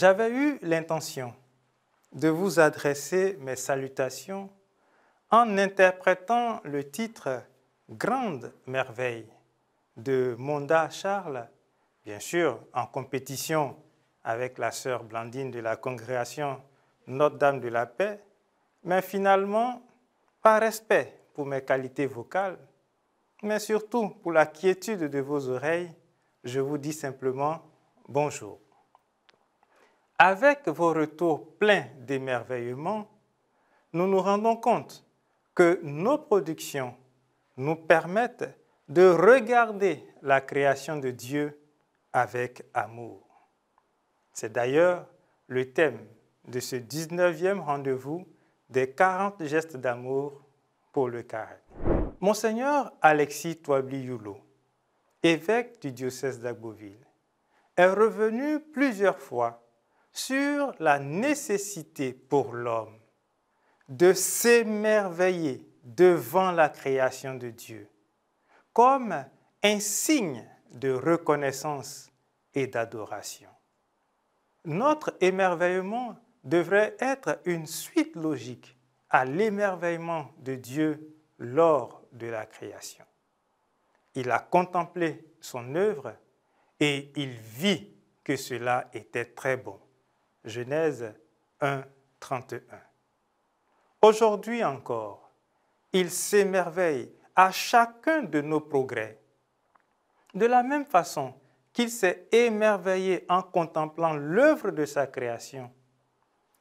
j'avais eu l'intention de vous adresser mes salutations en interprétant le titre Grande merveille de Monda Charles, bien sûr en compétition avec la sœur Blandine de la congrégation Notre-Dame de la Paix, mais finalement, par respect pour mes qualités vocales, mais surtout pour la quiétude de vos oreilles, je vous dis simplement bonjour. Avec vos retours pleins d'émerveillement, nous nous rendons compte que nos productions nous permettent de regarder la création de Dieu avec amour. C'est d'ailleurs le thème de ce 19e rendez-vous des 40 gestes d'amour pour le carré. Monseigneur Alexis Toibli-Youlot, évêque du diocèse d'Agboville, est revenu plusieurs fois sur la nécessité pour l'homme de s'émerveiller devant la création de Dieu comme un signe de reconnaissance et d'adoration. Notre émerveillement devrait être une suite logique à l'émerveillement de Dieu lors de la création. Il a contemplé son œuvre et il vit que cela était très bon. Genèse 1, 31. Aujourd'hui encore, il s'émerveille à chacun de nos progrès. De la même façon qu'il s'est émerveillé en contemplant l'œuvre de sa création,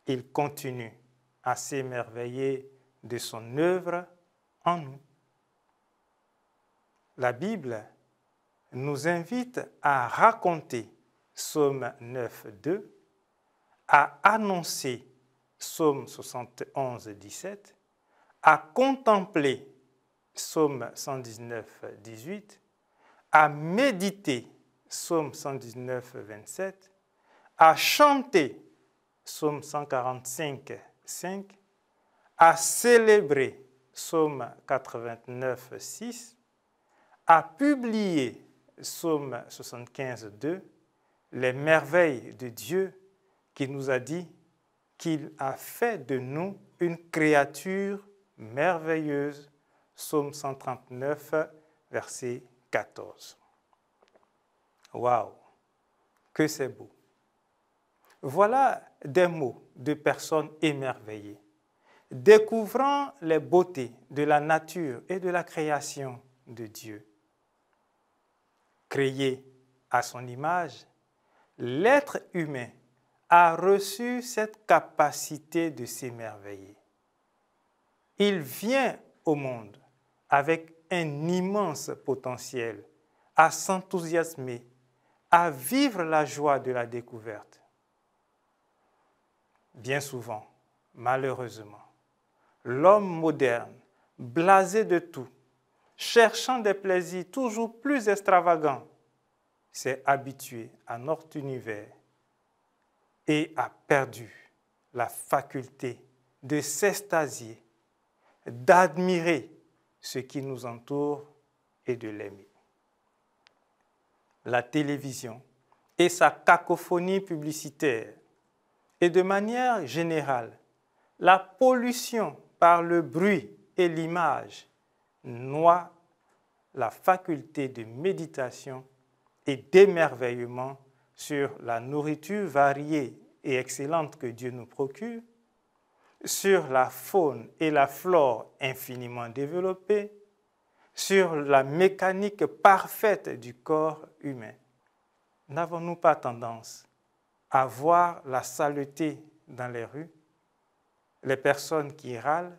il continue à s'émerveiller de son œuvre en nous. La Bible nous invite à raconter Psaume 9, 2 à annoncer Psaume 71, 17, à contempler Psaume 119, 18, à méditer Psaume 119, 27, à chanter Psaume 145, 5, à célébrer Psaume 89, 6, à publier Psaume 75, 2, les merveilles de Dieu qui nous a dit qu'il a fait de nous une créature merveilleuse. Psaume 139, verset 14. Waouh, que c'est beau. Voilà des mots de personnes émerveillées, découvrant les beautés de la nature et de la création de Dieu. Créé à son image, l'être humain a reçu cette capacité de s'émerveiller. Il vient au monde avec un immense potentiel à s'enthousiasmer, à vivre la joie de la découverte. Bien souvent, malheureusement, l'homme moderne, blasé de tout, cherchant des plaisirs toujours plus extravagants, s'est habitué à notre univers et a perdu la faculté de s'estasier, d'admirer ce qui nous entoure et de l'aimer. La télévision et sa cacophonie publicitaire et de manière générale la pollution par le bruit et l'image noie la faculté de méditation et d'émerveillement sur la nourriture variée et excellente que Dieu nous procure, sur la faune et la flore infiniment développées, sur la mécanique parfaite du corps humain. N'avons-nous pas tendance à voir la saleté dans les rues, les personnes qui râlent,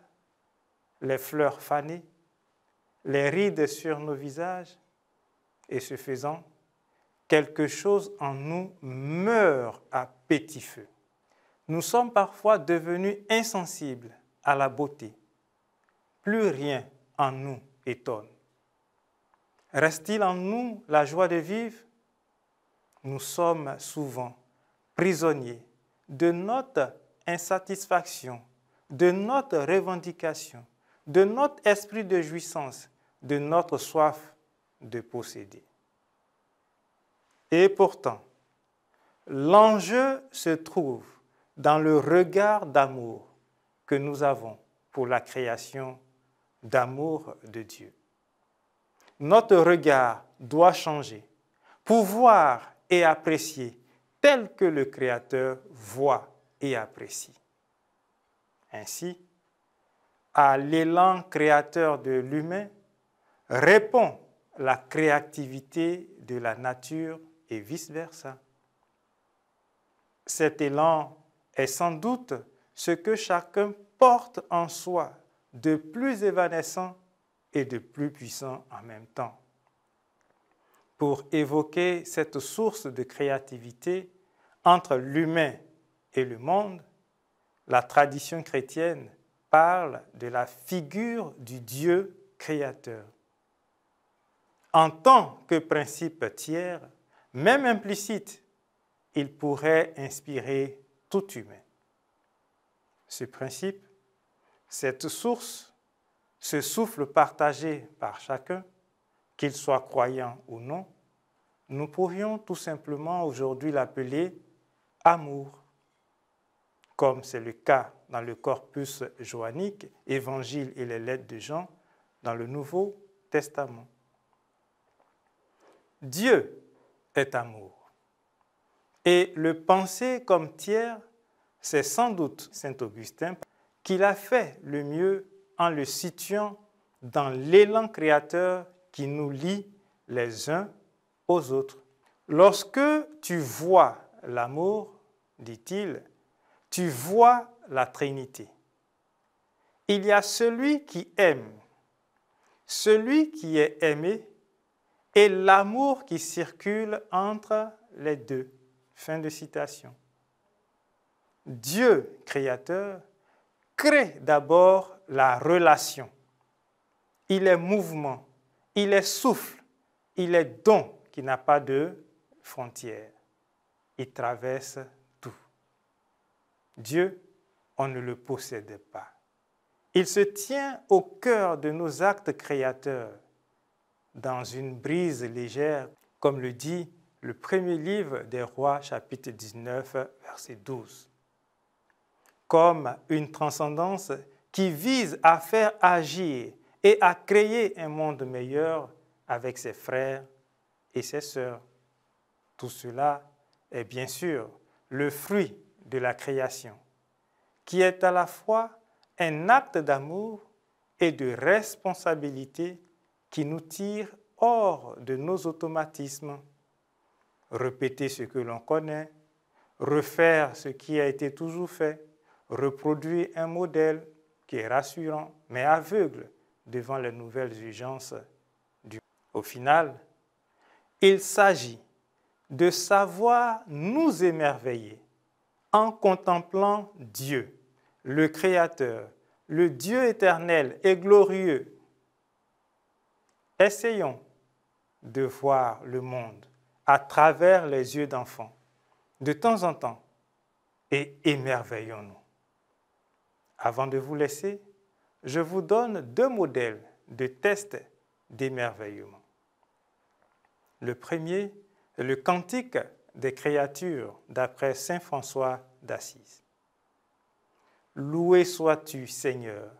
les fleurs fanées, les rides sur nos visages, et ce faisant, quelque chose en nous meurt à petit feu. Nous sommes parfois devenus insensibles à la beauté. Plus rien en nous étonne. Reste-t-il en nous la joie de vivre Nous sommes souvent prisonniers de notre insatisfaction, de notre revendication, de notre esprit de jouissance, de notre soif de posséder. Et pourtant, l'enjeu se trouve dans le regard d'amour que nous avons pour la création d'amour de Dieu. Notre regard doit changer pour voir et apprécier tel que le Créateur voit et apprécie. Ainsi, à l'élan créateur de l'humain répond la créativité de la nature et vice-versa. Cet élan est sans doute ce que chacun porte en soi de plus évanescent et de plus puissant en même temps. Pour évoquer cette source de créativité entre l'humain et le monde, la tradition chrétienne parle de la figure du Dieu créateur. En tant que principe tiers, même implicite, il pourrait inspirer tout humain. Ce principe, cette source, ce souffle partagé par chacun, qu'il soit croyant ou non, nous pourrions tout simplement aujourd'hui l'appeler amour, comme c'est le cas dans le corpus joannique, Évangile et les lettres de Jean, dans le Nouveau Testament. Dieu est amour. Et le penser comme tiers, c'est sans doute Saint Augustin qu'il a fait le mieux en le situant dans l'élan créateur qui nous lie les uns aux autres. Lorsque tu vois l'amour, dit-il, tu vois la Trinité. Il y a celui qui aime, celui qui est aimé et l'amour qui circule entre les deux. Fin de citation. Dieu créateur crée d'abord la relation. Il est mouvement, il est souffle, il est don qui n'a pas de frontières. Il traverse tout. Dieu, on ne le possède pas. Il se tient au cœur de nos actes créateurs dans une brise légère, comme le dit le premier livre des rois, chapitre 19, verset 12. Comme une transcendance qui vise à faire agir et à créer un monde meilleur avec ses frères et ses sœurs. Tout cela est bien sûr le fruit de la création, qui est à la fois un acte d'amour et de responsabilité qui nous tire hors de nos automatismes. Répéter ce que l'on connaît, refaire ce qui a été toujours fait, reproduire un modèle qui est rassurant mais aveugle devant les nouvelles urgences du monde. Au final, il s'agit de savoir nous émerveiller en contemplant Dieu, le Créateur, le Dieu éternel et glorieux, Essayons de voir le monde à travers les yeux d'enfants, de temps en temps, et émerveillons-nous. Avant de vous laisser, je vous donne deux modèles de test d'émerveillement. Le premier est le cantique des créatures d'après Saint François d'Assise. Loué sois-tu, Seigneur.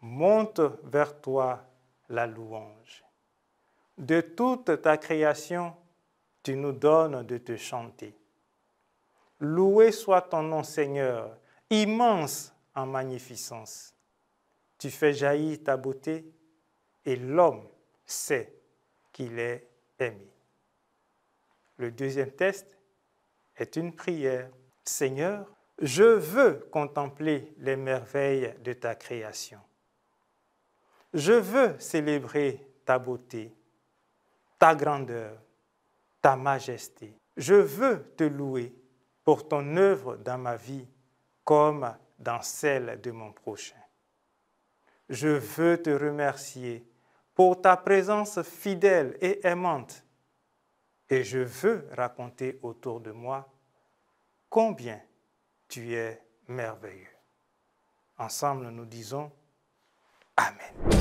Monte vers toi la louange. De toute ta création, tu nous donnes de te chanter. Loué soit ton nom, Seigneur, immense en magnificence. Tu fais jaillir ta beauté et l'homme sait qu'il est aimé. Le deuxième test est une prière. Seigneur, je veux contempler les merveilles de ta création je veux célébrer ta beauté, ta grandeur, ta majesté. Je veux te louer pour ton œuvre dans ma vie comme dans celle de mon prochain. Je veux te remercier pour ta présence fidèle et aimante. Et je veux raconter autour de moi combien tu es merveilleux. Ensemble, nous disons Amen.